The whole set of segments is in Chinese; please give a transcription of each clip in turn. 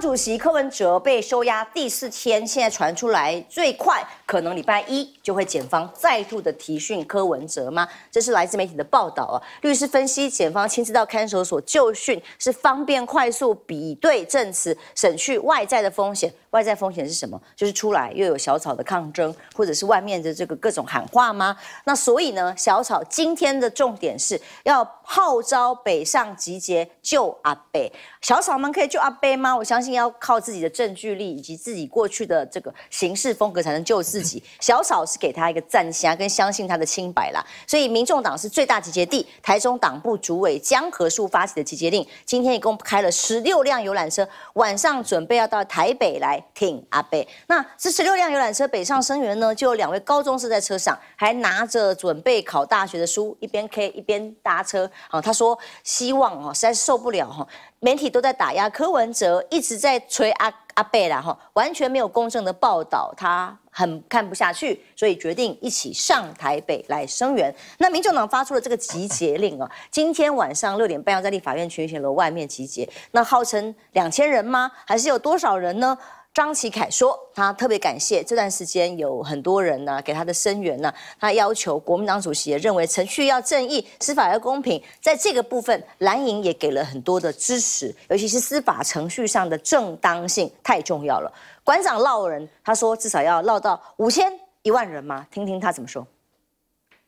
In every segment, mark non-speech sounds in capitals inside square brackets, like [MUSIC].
主席柯文哲被收押第四天，现在传出来最快。可能礼拜一就会检方再度的提讯柯文哲吗？这是来自媒体的报道啊。律师分析，检方亲自到看守所就训，是方便快速比对证词，省去外在的风险。外在风险是什么？就是出来又有小草的抗争，或者是外面的这个各种喊话吗？那所以呢，小草今天的重点是要号召北上集结救阿北。小草们可以救阿北吗？我相信要靠自己的证据力以及自己过去的这个行事风格才能救。自己小嫂是给他一个赞啊，跟相信他的清白啦。所以民众党是最大集结地，台中党部主委江河树发起的集结令，今天一共开了十六辆游览车，晚上准备要到台北来挺阿贝。那这十六辆游览车北上生源呢，就有两位高中生在车上，还拿着准备考大学的书，一边 K 一边搭车。啊，他说希望哦，实在是受不了哈，媒体都在打压柯文哲，一直在吹阿。阿贝啦哈，完全没有公正的报道，他很看不下去，所以决定一起上台北来声援。那民众党发出了这个集结令啊，今天晚上六点半要在立法院群贤楼外面集结。那号称两千人吗？还是有多少人呢？张启凯说：“他特别感谢这段时间有很多人呢给他的声援呢。他要求国民党主席也认为程序要正义，司法要公平。在这个部分，蓝营也给了很多的支持，尤其是司法程序上的正当性太重要了。馆长唠人，他说至少要唠到五千一万人吗？听听他怎么说。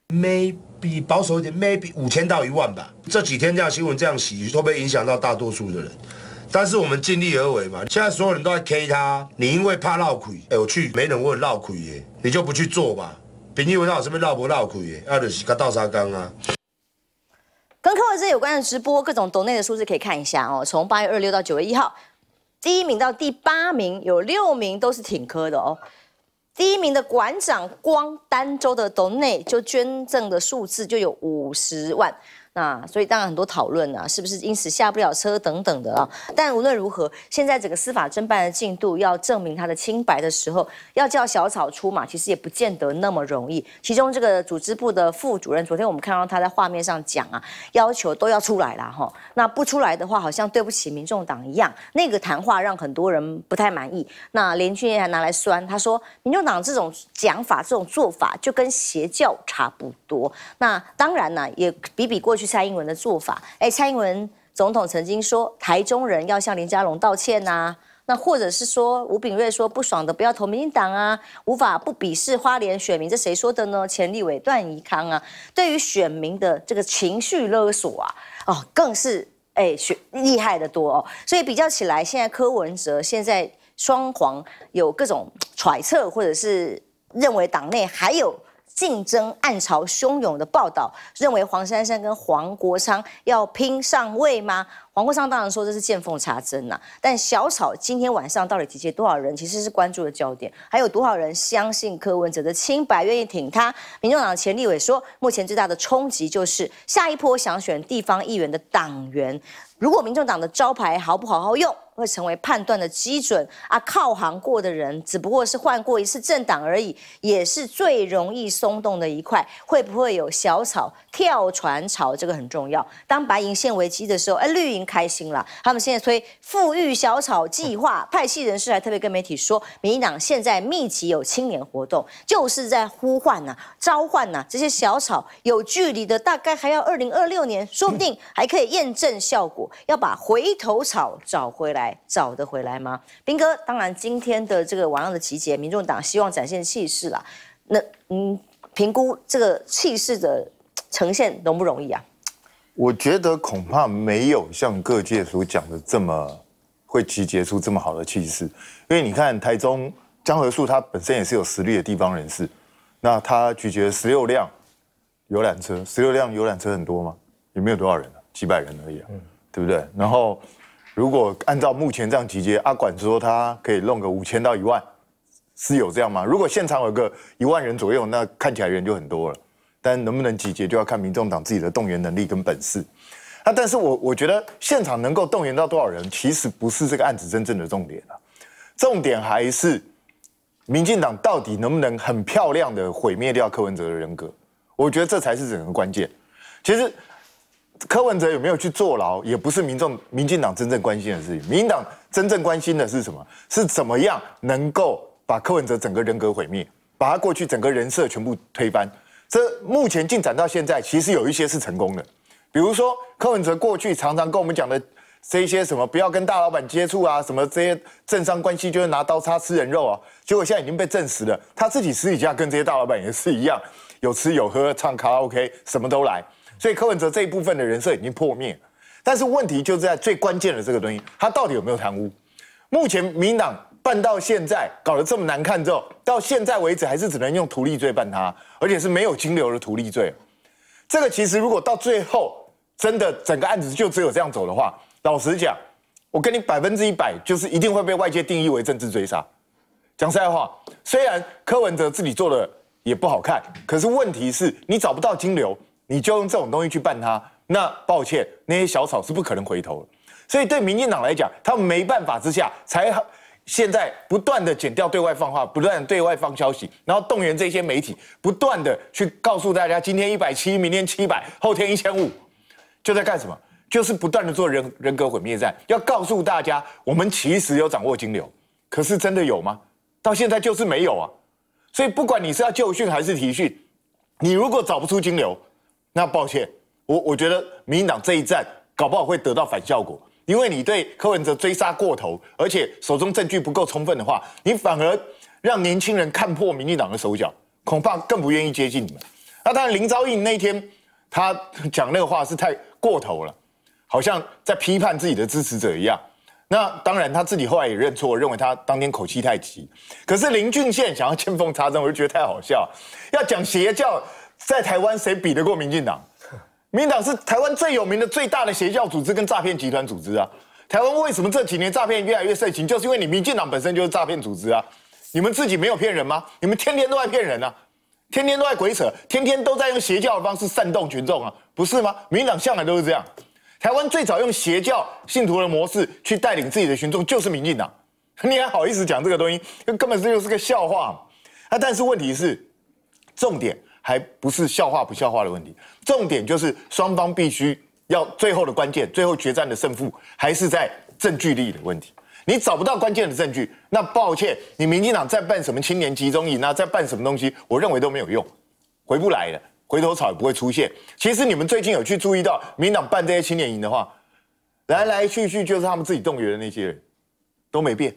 Maybe 保守一点，Maybe 五千到一万吧。这几天这样新闻这样洗，会不会影响到大多数的人？”但是我们尽力而为嘛？现在所有人都在 K 他，你因为怕绕亏，哎，我去没人问绕亏耶，你就不去做吧。平均文在我身边不绕亏耶，啊，就是跟倒沙缸啊。跟科文这有关的直播，各种斗内数字可以看一下哦。从八月二六到九月一号，第一名到第八名有六名都是挺科的哦。第一名的馆长光丹州的董内就捐赠的数字就有五十万。那所以当然很多讨论啊，是不是因此下不了车等等的啊？但无论如何，现在整个司法侦办的进度，要证明他的清白的时候，要叫小草出马，其实也不见得那么容易。其中这个组织部的副主任，昨天我们看到他在画面上讲啊，要求都要出来了哈。那不出来的话，好像对不起民众党一样。那个谈话让很多人不太满意。那连俊彦还拿来酸，他说，民众党这种讲法、这种做法，就跟邪教差不多。那当然呢，也比比过去。蔡英文的做法，哎，蔡英文总统曾经说台中人要向林佳龙道歉呐，那或者是说吴炳瑞说不爽的不要投民进党啊，无法不鄙视花莲选民，这谁说的呢？钱立伟、段宜康啊，对于选民的这个情绪勒索啊，哦，更是哎选厉害的多哦，所以比较起来，现在柯文哲现在双黄有各种揣测，或者是认为党内还有。竞争暗潮汹涌的报道，认为黄珊珊跟黄国昌要拼上位吗？黄国昌当然说这是见缝插针呐。但小草今天晚上到底集结多少人，其实是关注的焦点。还有多少人相信柯文哲的清白，愿意挺他？民众党前立委说，目前最大的冲击就是下一波想选地方议员的党员，如果民众党的招牌好不好好用？会成为判断的基准啊！靠行过的人只不过是换过一次政党而已，也是最容易松动的一块。会不会有小草跳船潮？这个很重要。当白银现危机的时候，哎，绿营开心了，他们现在推富裕小草计划。派系人士还特别跟媒体说，民进党现在密集有青年活动，就是在呼唤呐，召唤呐，这些小草有距离的，大概还要二零二六年，说不定还可以验证效果，要把回头草找回来。找得回来吗，斌哥？当然，今天的这个晚上的集结，民众党希望展现气势啦。那嗯，评估这个气势的呈现容不容易啊？我觉得恐怕没有像各界所讲的这么会集结出这么好的气势，因为你看台中江河树他本身也是有实力的地方人士，那他拒绝十六辆游览车，十六辆游览车很多吗？也没有多少人啊，几百人而已啊，对不对？然后。如果按照目前这样集结，阿管说他可以弄个五千到一万，是有这样吗？如果现场有个一万人左右，那看起来人就很多了。但能不能集结，就要看民众党自己的动员能力跟本事。那但是我我觉得现场能够动员到多少人，其实不是这个案子真正的重点重点还是民进党到底能不能很漂亮的毁灭掉柯文哲的人格？我觉得这才是整个关键。其实。柯文哲有没有去坐牢，也不是民众、民进党真正关心的事情。民党真正关心的是什么？是怎么样能够把柯文哲整个人格毁灭，把他过去整个人设全部推翻？这目前进展到现在，其实有一些是成功的。比如说，柯文哲过去常常跟我们讲的这些什么“不要跟大老板接触啊”、“什么这些政商关系就是拿刀叉吃人肉啊”，结果现在已经被证实了，他自己私底下跟这些大老板也是一样，有吃有喝，唱卡拉 OK，什么都来。所以柯文哲这一部分的人设已经破灭但是问题就在最关键的这个东西，他到底有没有贪污？目前民党办到现在搞得这么难看之后，到现在为止还是只能用图利罪办他，而且是没有金流的图利罪。这个其实如果到最后真的整个案子就只有这样走的话，老实讲，我跟你百分之一百就是一定会被外界定义为政治追杀。讲实在话，虽然柯文哲自己做的也不好看，可是问题是你找不到金流。你就用这种东西去办他，那抱歉，那些小草是不可能回头了。所以对民进党来讲，他们没办法之下，才现在不断的减掉对外放话，不断对外放消息，然后动员这些媒体不断的去告诉大家，今天一百七，明天七百，后天一千五，就在干什么？就是不断的做人人格毁灭战，要告诉大家，我们其实有掌握金流，可是真的有吗？到现在就是没有啊。所以不管你是要就训还是提训，你如果找不出金流，那抱歉，我我觉得民进党这一战搞不好会得到反效果，因为你对柯文哲追杀过头，而且手中证据不够充分的话，你反而让年轻人看破民进党的手脚，恐怕更不愿意接近你们。那当然，林昭应那天他讲那个话是太过头了，好像在批判自己的支持者一样。那当然他自己后来也认错，认为他当天口气太急。可是林俊宪想要 [LAUGHS] 见缝插针，我就觉得太好笑，要讲邪教。在台湾谁比得过民进党？[LAUGHS] 民党是台湾最有名的、最大的邪教组织跟诈骗集团组织啊！台湾为什么这几年诈骗越来越盛行？就是因为你民进党本身就是诈骗组织啊！你们自己没有骗人吗？你们天天都在骗人啊！天天都在鬼扯，天天都在用邪教的方式煽动群众啊，不是吗？民党向来都是这样。台湾最早用邪教信徒的模式去带领自己的群众，就是民进党。你还好意思讲这个东西？根本这就是个笑话。啊，但是问题是，重点。还不是笑话不笑话的问题，重点就是双方必须要最后的关键，最后决战的胜负还是在证据力的问题。你找不到关键的证据，那抱歉，你民进党在办什么青年集中营啊，在办什么东西？我认为都没有用，回不来了，回头草也不会出现。其实你们最近有去注意到，民党办这些青年营的话，来来去去就是他们自己动员的那些人都没变，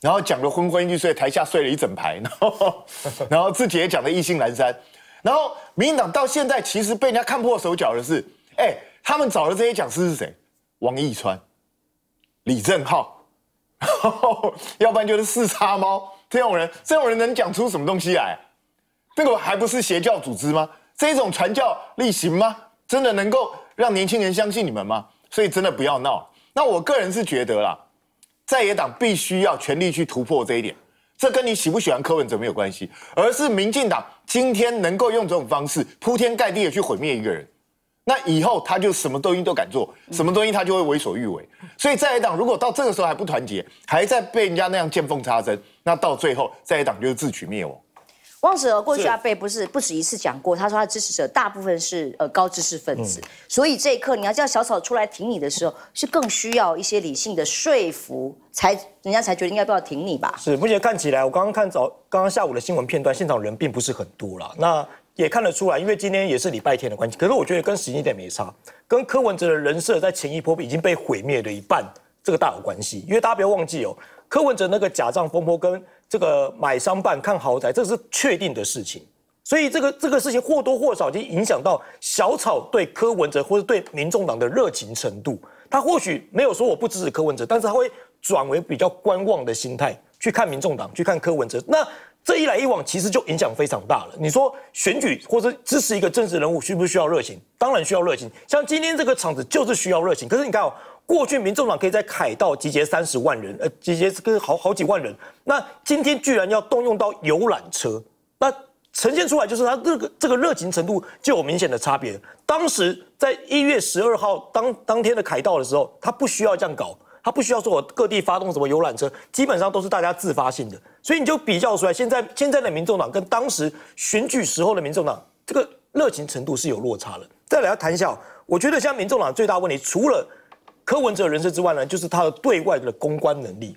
然后讲的昏昏欲睡，台下睡了一整排，然后 [LAUGHS] 然后自己也讲的意兴阑珊。然后，民进党到现在其实被人家看破手脚的是，哎，他们找的这些讲师是谁？王义川、李正浩，[LAUGHS] 要不然就是四叉猫这种人，这种人能讲出什么东西来？这个还不是邪教组织吗？这种传教力行吗？真的能够让年轻人相信你们吗？所以真的不要闹。那我个人是觉得啦，在野党必须要全力去突破这一点。这跟你喜不喜欢柯文哲没有关系，而是民进党今天能够用这种方式铺天盖地的去毁灭一个人，那以后他就什么东西都敢做，什么东西他就会为所欲为。所以在野党如果到这个时候还不团结，还在被人家那样见缝插针，那到最后在野党就是自取灭亡。汪子涵过去阿贝不是不止一次讲过，他说他的支持者大部分是呃高知识分子，所以这一刻你要叫小草出来挺你的时候，是更需要一些理性的说服，才人家才觉得应该不要挺你吧？是，目前看起来我刚刚看早刚刚下午的新闻片段，现场人并不是很多了，那也看得出来，因为今天也是礼拜天的关系，可是我觉得跟时间点没差，跟柯文哲的人设在前一波已经被毁灭了一半，这个大有关系，因为大家不要忘记哦，柯文哲那个假账风波跟。这个买商办看豪宅，这是确定的事情，所以这个这个事情或多或少就影响到小草对柯文哲或者对民众党的热情程度。他或许没有说我不支持柯文哲，但是他会转为比较观望的心态去看民众党，去看柯文哲。那。这一来一往，其实就影响非常大了。你说选举或者支持一个政治人物，需不需要热情？当然需要热情。像今天这个场子就是需要热情。可是你看哦，过去民众党可以在凯道集结三十万人，呃，集结跟好好几万人。那今天居然要动用到游览车，那呈现出来就是他这个这个热情程度就有明显的差别。当时在一月十二号当当天的凯道的时候，他不需要这样搞，他不需要说我各地发动什么游览车，基本上都是大家自发性的。所以你就比较出来，现在现在的民众党跟当时选举时候的民众党，这个热情程度是有落差了。再来谈一下，我觉得像民众党最大问题，除了柯文哲人事之外呢，就是他的对外的公关能力，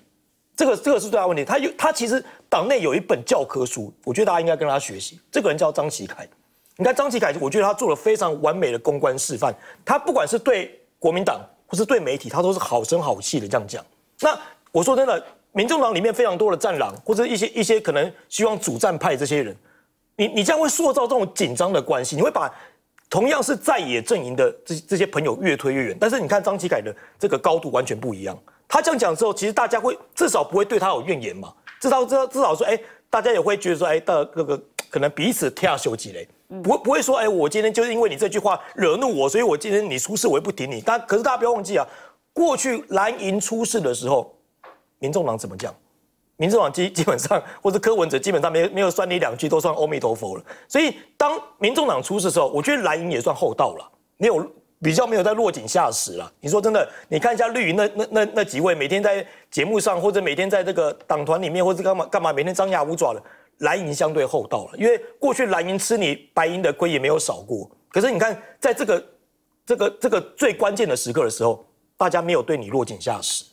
这个这个是最大问题。他有他其实党内有一本教科书，我觉得大家应该跟他学习。这个人叫张其凯，你看张其凯，我觉得他做了非常完美的公关示范。他不管是对国民党或是对媒体，他都是好声好气的这样讲。那我说真的。民众党里面非常多的战狼，或者一些一些可能希望主战派这些人，你你这样会塑造这种紧张的关系，你会把同样是在野阵营的这这些朋友越推越远。但是你看张其凯的这个高度完全不一样，他这样讲之后，其实大家会至少不会对他有怨言嘛，至少至少至少说，哎，大家也会觉得说，哎，大那哥可能彼此调休几嘞，不不会说，哎，我今天就是因为你这句话惹怒我，所以我今天你出事我也不顶你。但可是大家不要忘记啊，过去蓝营出事的时候。民众党怎么讲？民众党基基本上，或者柯文哲基本上，没没有酸你两句都算阿弥陀佛了。所以当民众党出事的时候，我觉得蓝营也算厚道了，没有比较没有在落井下石了。你说真的，你看一下绿营那那那那几位，每天在节目上或者每天在这个党团里面，或者干嘛干嘛，每天张牙舞爪的。蓝营相对厚道了，因为过去蓝营吃你白银的亏也没有少过。可是你看，在这个这个这个最关键的时刻的时候，大家没有对你落井下石。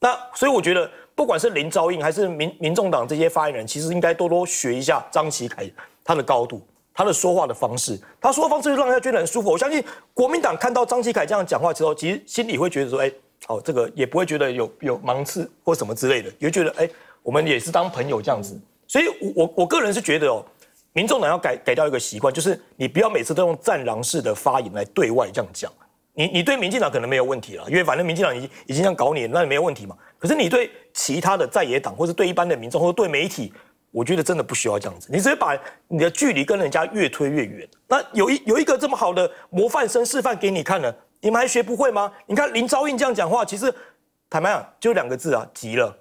那所以我觉得，不管是林昭英还是民民众党这些发言人，其实应该多多学一下张其凯他的高度、他的说话的方式。他说方式就让人觉得很舒服。我相信国民党看到张其凯这样讲话之后，其实心里会觉得说：哎，好，这个也不会觉得有有芒刺或什么之类的，也觉得：哎，我们也是当朋友这样子。所以，我我我个人是觉得哦，民众党要改改掉一个习惯，就是你不要每次都用战狼式的发言来对外这样讲。你你对民进党可能没有问题了，因为反正民进党已经已经这样搞你，那你没有问题嘛？可是你对其他的在野党，或是对一般的民众，或者对媒体，我觉得真的不需要这样子。你直接把你的距离跟人家越推越远，那有一有一个这么好的模范生示范给你看了，你们还学不会吗？你看林昭运这样讲话，其实坦白讲就两个字啊，急了，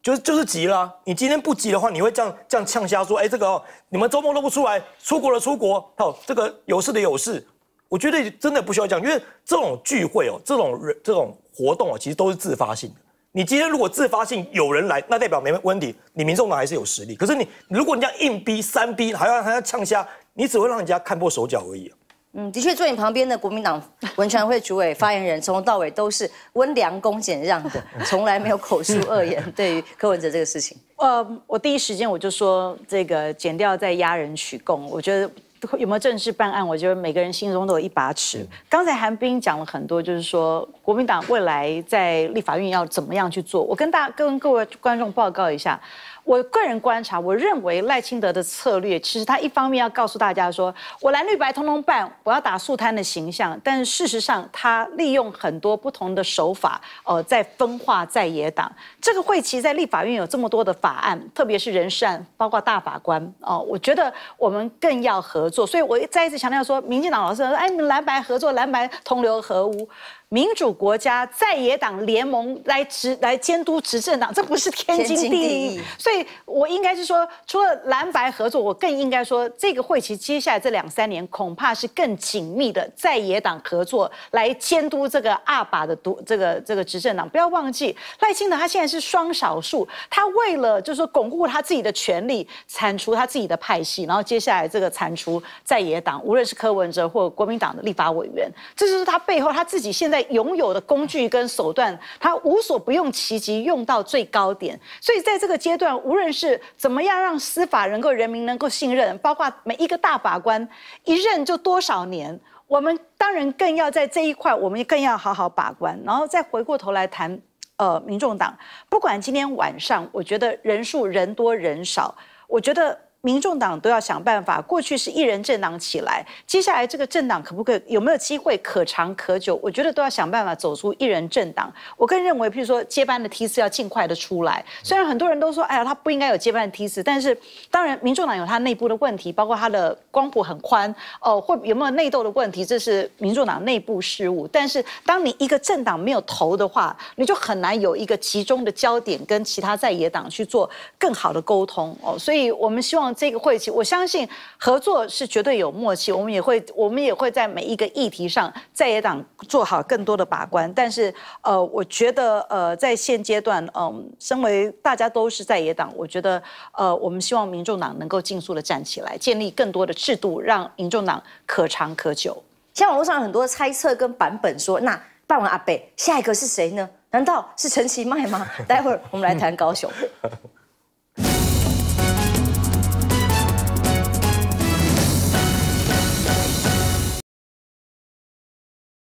就是就是急了。你今天不急的话，你会这样这样呛瞎说，哎，这个你们周末都不出来，出国的出国，好，这个有事的有事。我觉得真的不需要讲，因为这种聚会哦，这种人、这种活动哦，其实都是自发性的。你今天如果自发性有人来，那代表没问题，你民众党还是有实力。可是你如果你家硬逼、三逼，还要还要呛瞎，你只会让人家看破手脚而已。嗯，的确，坐你旁边的国民党文传会主委发言人，从头到尾都是温良恭俭让的，从来没有口出恶言。对于柯文哲这个事情，呃，我第一时间我就说这个减掉再压人取供，我觉得。有没有正式办案？我觉得每个人心中都有一把尺。刚才韩冰讲了很多，就是说国民党未来在立法院要怎么样去做。我跟大、跟各位观众报告一下。我个人观察，我认为赖清德的策略其实他一方面要告诉大家说，我蓝绿白通通办，我要打素贪的形象，但是事实上他利用很多不同的手法，呃，在分化在野党。这个会期在立法院有这么多的法案，特别是人事案，包括大法官，哦，我觉得我们更要合作，所以我再一直强调说，民进党老是哎，蓝白合作，蓝白同流合污。民主国家在野党联盟来执来监督执政党，这不是天经地义？所以我应该是说，除了蓝白合作，我更应该说，这个会期接下来这两三年，恐怕是更紧密的在野党合作来监督这个阿把的独这个这个执政党。不要忘记，赖清德他现在是双少数，他为了就是说巩固他自己的权利，铲除他自己的派系，然后接下来这个铲除在野党，无论是柯文哲或国民党的立法委员，这就是他背后他自己现在。拥有的工具跟手段，他无所不用其极，用到最高点。所以在这个阶段，无论是怎么样让司法能够、人民能够信任，包括每一个大法官一任就多少年，我们当然更要在这一块，我们更要好好把关。然后再回过头来谈，呃，民众党不管今天晚上，我觉得人数人多人少，我觉得。民众党都要想办法，过去是一人政党起来，接下来这个政党可不可以有没有机会可长可久？我觉得都要想办法走出一人政党。我更认为，譬如说接班的梯次要尽快的出来。虽然很多人都说，哎呀，他不应该有接班的梯次，但是当然，民众党有他内部的问题，包括他的光谱很宽，哦，会有没有内斗的问题，这是民众党内部事务。但是，当你一个政党没有头的话，你就很难有一个集中的焦点，跟其他在野党去做更好的沟通。哦，所以我们希望。这个会期，我相信合作是绝对有默契。我们也会，我们也会在每一个议题上在野党做好更多的把关。但是，呃，我觉得，呃，在现阶段，嗯，身为大家都是在野党，我觉得，呃，我们希望民众党能够尽速的站起来，建立更多的制度，让民众党可长可久。现在网络上很多猜测跟版本说，那办完阿贝，下一个是谁呢？难道是陈其迈吗？[LAUGHS] 待会儿我们来谈高雄。